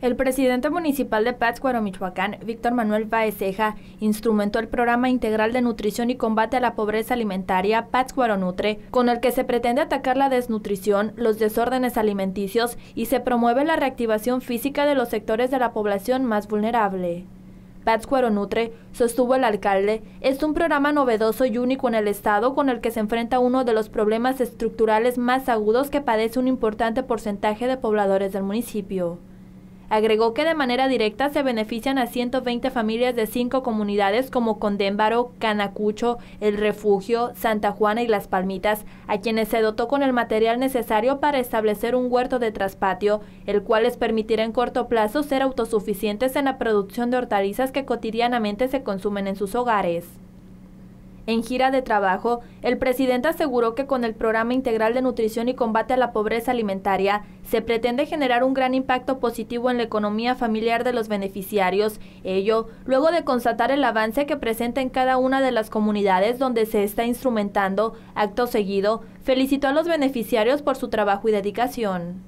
El presidente municipal de Pátzcuaro, Michoacán, Víctor Manuel Baez instrumentó el programa integral de nutrición y combate a la pobreza alimentaria Pátzcuaro Nutre, con el que se pretende atacar la desnutrición, los desórdenes alimenticios y se promueve la reactivación física de los sectores de la población más vulnerable. Pátzcuaro Nutre, sostuvo el alcalde, es un programa novedoso y único en el Estado con el que se enfrenta uno de los problemas estructurales más agudos que padece un importante porcentaje de pobladores del municipio. Agregó que de manera directa se benefician a 120 familias de cinco comunidades como Condémbaro, Canacucho, El Refugio, Santa Juana y Las Palmitas, a quienes se dotó con el material necesario para establecer un huerto de traspatio, el cual les permitirá en corto plazo ser autosuficientes en la producción de hortalizas que cotidianamente se consumen en sus hogares. En gira de trabajo, el presidente aseguró que con el Programa Integral de Nutrición y Combate a la Pobreza Alimentaria se pretende generar un gran impacto positivo en la economía familiar de los beneficiarios, ello luego de constatar el avance que presenta en cada una de las comunidades donde se está instrumentando. Acto seguido, felicitó a los beneficiarios por su trabajo y dedicación.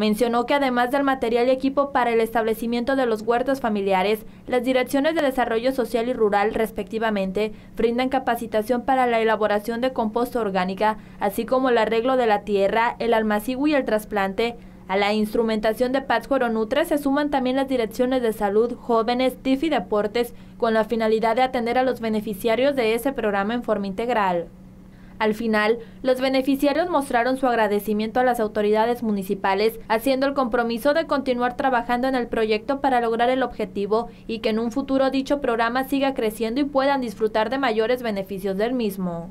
Mencionó que además del material y equipo para el establecimiento de los huertos familiares, las direcciones de desarrollo social y rural, respectivamente, brindan capacitación para la elaboración de composta orgánica, así como el arreglo de la tierra, el almacigo y el trasplante, a la instrumentación de Pátzcuaro Nutre se suman también las direcciones de salud, jóvenes, TIF y deportes, con la finalidad de atender a los beneficiarios de ese programa en forma integral. Al final, los beneficiarios mostraron su agradecimiento a las autoridades municipales, haciendo el compromiso de continuar trabajando en el proyecto para lograr el objetivo y que en un futuro dicho programa siga creciendo y puedan disfrutar de mayores beneficios del mismo.